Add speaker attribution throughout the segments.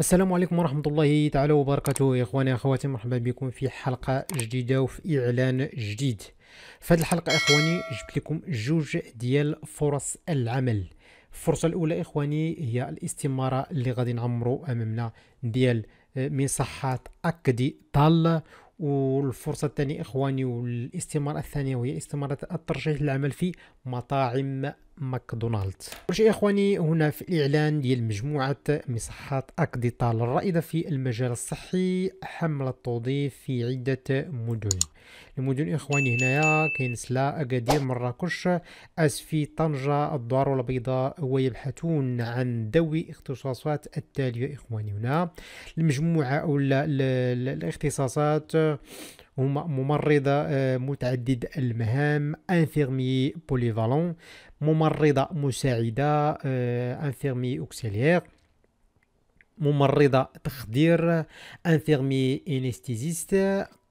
Speaker 1: السلام عليكم ورحمة الله تعالى وبركاته يا اخواني اخواتي مرحبا بكم في حلقة جديدة وفي اعلان جديد في هذه الحلقة اخواني جبت لكم جوج ديال فرص العمل الفرصة الاولى اخواني هي الاستمارة اللي غادي نعمرو امامنا ديال آه، مصحات اكدي طال والفرصة الثانية إخواني والاستمارة الثانية وهي استمارة الترشيح للعمل في مطاعم ماكدونالدز كل شيء اخواني هنا في الاعلان ديال مجموعه مصحات اكديتال الرائده في المجال الصحي حمله التوظيف في عده مدن المدن اخواني هنايا كاين سلا اكادير مراكش اسفي طنجه الدار البيضاء ويبحثون عن ذوي اختصاصات التاليه اخواني هنا المجموعه او الاختصاصات هما ممرضه آه، متعدد المهام انفيرمي بوليفالون ممرضة مساعدة آه، انفيرمي اوكسيليير ممرضة تخدير انفيرمي انستيزيست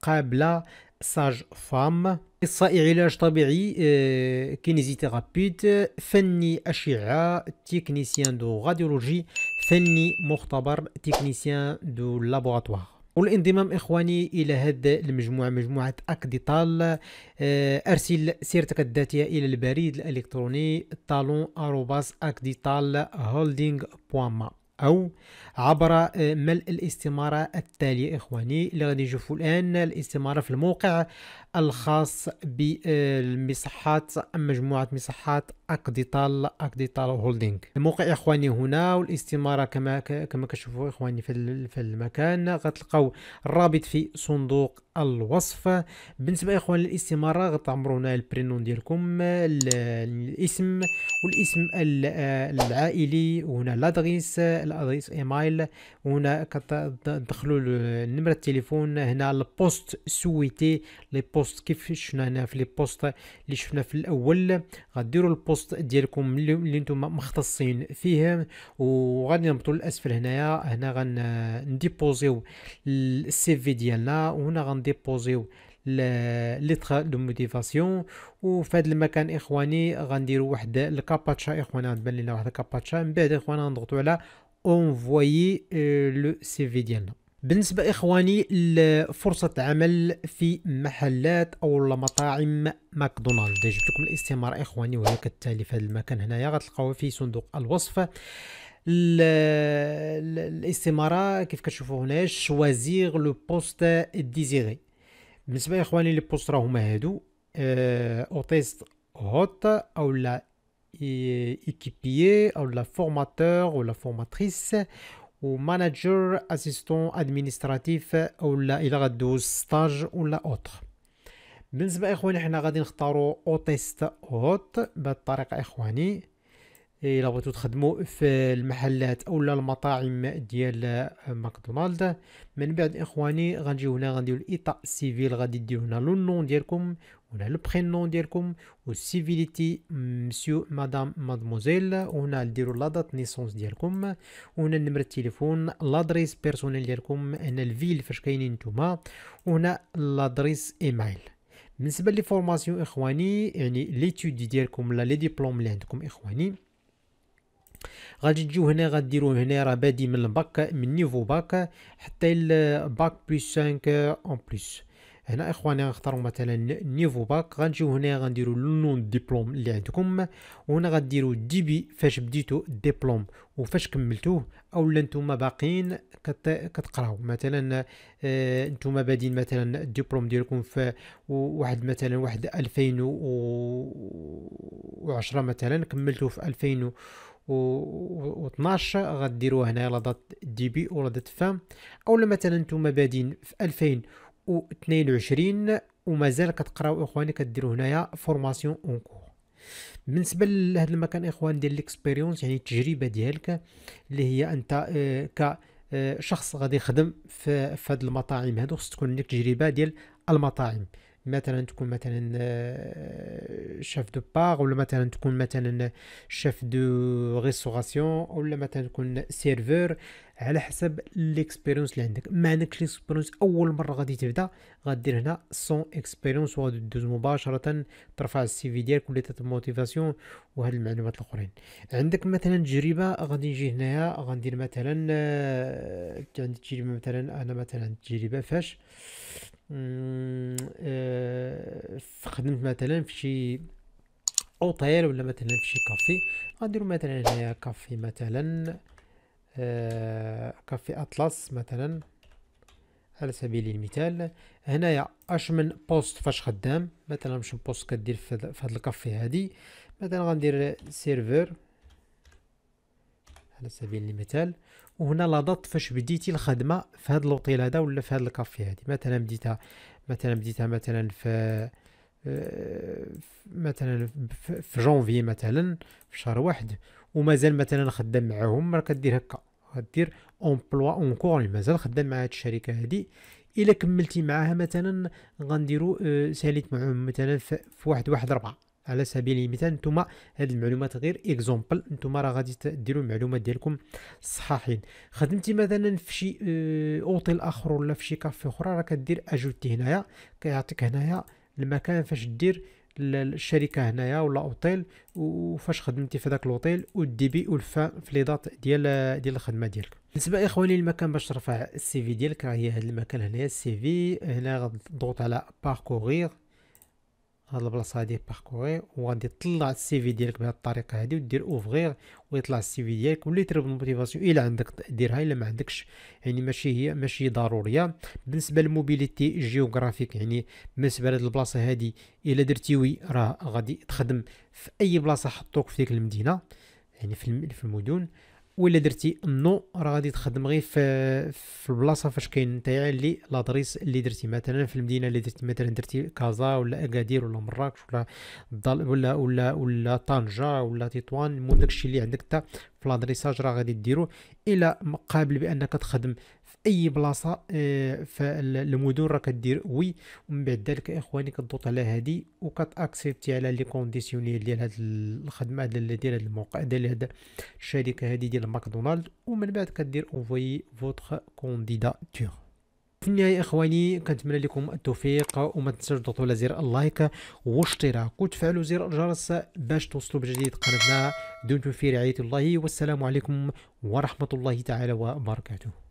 Speaker 1: قابلة ساج فام اخصائي علاج طبيعي كينيزي آه، كينيزيثيرابيوت فني اشعه تكنيسيان دو راديولوجي فني مختبر تكنيسيان دو لابوراتوار والانضمام اخواني الى هذا المجموعه مجموعه اكديتال آه، ارسل سيرتك الذاتيه الى البريد الالكتروني talon@akditalholding.com او عبر آه، ملء الاستماره التاليه اخواني اللي غادي نشوفوا الان الاستماره في الموقع الخاص بالمساحات آه، مجموعه مساحات اكديتال اكديتال هولدينغ الموقع اخواني هنا والاستماره كما كما كتشوفوا اخواني في في المكان غتلقاو الرابط في صندوق الوصف بالنسبه اخوان للاستماره غتعمروا هنا البرينون ديالكم الاسم والاسم آه، العائلي وهنا لادريس الادريس ايميل وهنا كتدخلوا نمره التليفون هنا البوست سويتي لي بوست كيف شفنا هنا في لي بوست اللي شفنا في الاول غديروا البوست ديالكم اللي نتوما مختصين فيه وغادي نهبطوا للاسفل هنايا هنا غنديبوزيو السي في ديالنا وهنا غنديبوزيو ليتر دو موتيفاسيون وفي هذا المكان اخواني غنديروا واحد الكاباتشا اخوانا غتبان لنا واحد الكاباتشا من بعد اخوانا غنضغطوا على اونفوايي آه، لو سي في ديالنا بالنسبة إخواني لفرصة عمل في محلات أو مطاعم ماكدونالد جبت لكم الاستمارة إخواني وهي كالتالي في هذا المكان هنايا غتلقاوها في صندوق الوصف الاستمارة كيف كتشوفوا هنا شوازيغ لو بوست ديزيغي بالنسبة إخواني لي بوست راهما هادو آه، أوتيست هوت أو لا équipier ou la formateur ou la formatrice ou manager assistant administratif ou لا الى stages ستاج la autre. بالنسبه اخواني حنا غادي نختارو اوتيست أوت بهاد الطريقه اخواني الى بغيتو تخدمو في المحلات اولا المطاعم ديال ماكدونالد من بعد اخواني غنجيو هنا غنديرو الإيطا سيفيل غادي ديرو هنا لو نون ديالكم هنا لو البرينون ديالكم و سيفيليتي مسيو مدام مادموزيل هنا ديروا لا دات نيسونس ديالكم هنا نمرة التليفون لادريس بيرسونيل ديالكم هنا الفيل فاش كاينين نتوما هنا لادريس ايميل بالنسبه لي فورماسيون اخواني يعني ليتود ديالكم ولا لي ديبلوم اللي عندكم اخواني غادي تجيو هنا غديروا هنا راه بادي من الباك من نيفو باك حتى الباك بلس 5 اون بلس هنا اخواني غنختاروا مثلا نيفو باك غنجيو هنا غنديروا لون ديبلوم اللي عندكم وهنا غديروا دي بي فاش بديتو ديبلوم وفاش كملتوه اولا نتوما باقيين كت... كتقراو مثلا آه، نتوما بادين مثلا الدبلوم ديالكم في واحد مثلا واحد 2010 مثلا كملتوه في 2000 و 12 غديروها هنا لا دات دي بي ولا دات فام اولا مثلا نتوما بادين في 2000 2022 ومازال كتقراو اخواني كديروا هنايا فورماسيون اون كور بالنسبه لهذا المكان اخوان ديال ليكسبيريونس يعني التجربه ديالك اللي هي انت آه، ك آه، شخص غادي يخدم في هذه المطاعم هادو خص تكون عندك تجربه ديال المطاعم مثلا تكون مثلا شيف دو بار ولا مثلا تكون مثلا شيف دو ريستوراسيون ولا مثلا تكون سيرفور على حسب ليكسبيريونس اللي عندك ما عندكش ليكسبيريونس اول مره غادي تبدا غادير هنا سون اكسبيريونس وغادي دوز مباشره ترفع السي في ديالك ولا موتيفاسيون وهاد المعلومات الاخرين عندك مثلا تجربه غادي نجي هنايا غندير مثلا آه، عندي تجربه مثلا انا مثلا تجربه فاش أمم، آه، خدمت مثلا في شي اوتيل ولا مثلا في شي كافي غنديرو مثلا هنايا كافي مثلا آه كافي اطلس مثلا على سبيل المثال هنايا اش من بوست فاش خدام مثلا مش بوست كدير في هاد الكافي هادي مثلا غندير سيرفر على سبيل المثال وهنا لا ضغط فاش بديتي الخدمه في هذا لوطيل هذا ولا في هذا الكافي هذه مثلا بديتها مثلا بديتها مثلا في آه، مثلا في جونفي مثلا في شهر واحد ومازال مثلا خدام معاهم راه كدير هكا غدير امبلوا اونكور مازال خدام مع هاد الشركه هادي الا كملتي معاها مثلا غنديرو آه، ساليت معاهم مثلا في واحد واحد ربعة على سبيل المثال نتوما هاد المعلومات غير اكزومبل نتوما راه غادي ديروا المعلومات ديالكم صحاحين خدمتي مثلا في شي آه، اوتيل اخر ولا في شي كافي اخرى راه كدير اجوتي هنايا كيعطيك هنايا المكان فاش دير الشركه هنايا ولا اوتيل وفاش خدمتي في داك الاوتيل والديبي والفا في لي دات ديال ديال الخدمه ديالك بالنسبه اخواني المكان باش ترفع السي في ديالك راه هي هذا المكان هنايا السي في هنا غضغط على باركوغير هاد البلاصه هادي باركوري وغادي تطلع السي في ديالك بهاد الطريقه هادي ودير اوفغير ويطلع السي في ديالك ولا تربط الموتيفاسيون الا عندك ديرها الا ما عندكش يعني ماشي هي ماشي ضروريه بالنسبه للموبيليتي جيوغرافيك يعني بالنسبه لهاد البلاصه هادي الا وي راه غادي تخدم في اي بلاصه حطوك في ديك المدينه يعني في المدن ولا درتي نو راه غادي تخدم غير في في البلاصه فاش كاين نتايا اللي لادريس اللي درتي مثلا في المدينه اللي درتي مثلا درتي كازا ولا اكادير ولا مراكش ولا ولا ولا ولا ولا طنجه ولا تطوان المهم داكشي اللي عندك انت في لادريساج راه غادي ديرو الى مقابل بانك تخدم اي بلاصه آه، فالمدن راه كدير وي ومن بعد ذلك اخواني كضغط على هادي وكتاكسبتي على لي كونديسيون ديال هاد الخدمه ديال ديال هاد الموقع ديال هاد الشركه هادي ديال ماكدونالد ومن بعد كدير اونفوي فوتر كونديداتور في النهايه اخواني كنتمنى لكم التوفيق وما تنساوش تضغطوا على زر اللايك واشتراك وتفعلوا زر الجرس باش توصلوا بجديد قناتنا دمتم في رعايه الله والسلام عليكم ورحمه الله تعالى وبركاته